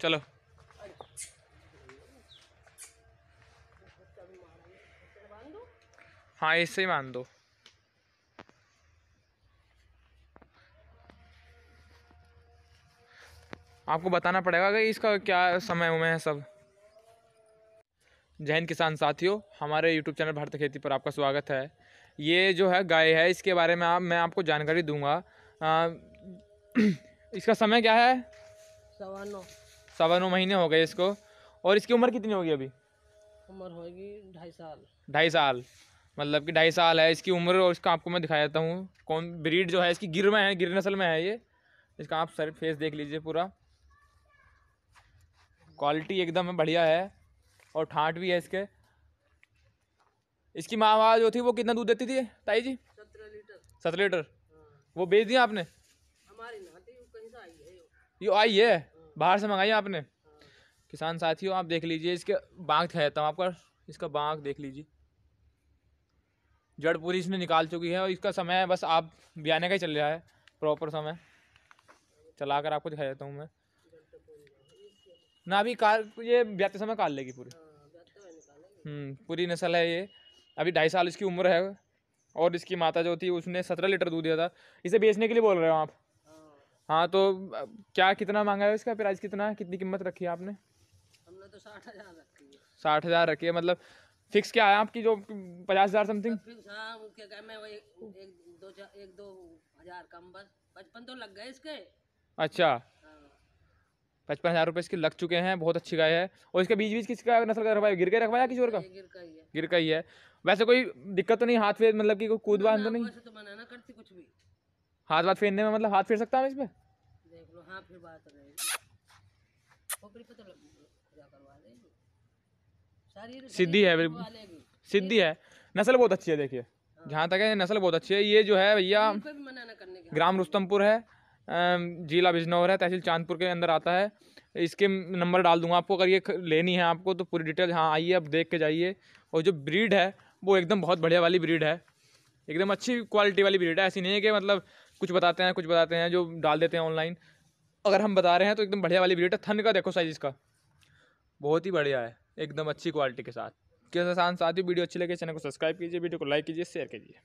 चलो हाँ ऐसे ही मान दो आपको बताना पड़ेगा कि इसका क्या समय उमय है सब जैन किसान साथियों हमारे यूट्यूब चैनल भारत खेती पर आपका स्वागत है ये जो है गाय है इसके बारे में आप मैं आपको जानकारी दूंगा आ, इसका समय क्या है सवा नौ सवा नौ महीने हो गए इसको और इसकी उम्र कितनी होगी अभी उम्र होगी ढाई साल ढाई साल मतलब कि ढाई साल है इसकी उम्र और इसका आपको मैं दिखा देता हूँ कौन ब्रीड जो है इसकी गिर में है गिर नस्ल में है ये इसका आप सर फेस देख लीजिए पूरा क्वालिटी एकदम बढ़िया है और ठाट भी है इसके इसकी माँ जो थी वो कितना दूध देती थी ताई जी सत्रह लीटर सत्रह लीटर हाँ। वो बेच दिया आपने यो आई है हाँ। बाहर से मंगाई आपने हाँ। किसान साथियों आप देख लीजिए इसके बाँक दिखाता हूँ आपका इसका बाँक देख लीजिए जड़ पूरी इसने निकाल चुकी है और इसका समय है बस आप बियाने का ही चल रहा है प्रॉपर समय चला कर आपको दिखा देता हूँ मैं ना अभी कार ये ब्याते समय काल लेगी पूरी हम्म, पूरी नस्ल है ये अभी ढाई साल इसकी उम्र है और इसकी माता जो थी उसने सत्रह लीटर दूध दिया था इसे बेचने के लिए बोल रहे हो आप हाँ तो क्या कितना मांगा है इसका प्राइस कितना कितनी कीमत रखी है आपने हमने तो साठ हज़ार रखी है साठ हज़ार रखी है मतलब फिक्स क्या है आपकी जो पचास हज़ार समथिंग हाँ, तो लग गए इसके अच्छा पचपन हज़ार रुपए इसके लग चुके हैं बहुत अच्छी गाय है और इसके बीच बीच किसका नस्ल का रखवाया गिर के रखवाया किसी और का गिर का ही है वैसे कोई दिक्कत तो नहीं हाथ फेर मतलब की कोई कूद बांध तो नहीं तो मना करती कुछ भी हाथ बात फेरने में मतलब हाथ फेर सकता हूँ इसमें देख हाँ, तो सिद्धि है सिद्धि है नस्ल बहुत अच्छी है देखिए हाँ। जहाँ तक है नस्ल बहुत अच्छी है ये जो है भैया ग्राम रुस्तमपुर है जिला बिजनौर है तहसील चांदपुर के अंदर आता है इसके नंबर डाल दूंगा आपको अगर ये लेनी है आपको तो पूरी डिटेल हाँ आइए आप देख के जाइए और जो ब्रीड है वो एकदम बहुत बढ़िया वाली ब्रीड है एकदम अच्छी क्वालिटी वाली ब्रीड है ऐसी नहीं है कि मतलब कुछ बताते हैं कुछ बताते हैं जो डाल देते हैं ऑनलाइन अगर हम बता रहे हैं तो एकदम बढ़िया वाली ब्रीड है थन का देखो साइज इसका बहुत ही बढ़िया है एकदम अच्छी क्वालिटी के साथ के साथ साथ ही वीडियो अच्छी लगे चैनल को सब्सक्राइब कीजिए वीडियो को लाइक कीजिए शेयर कीजिए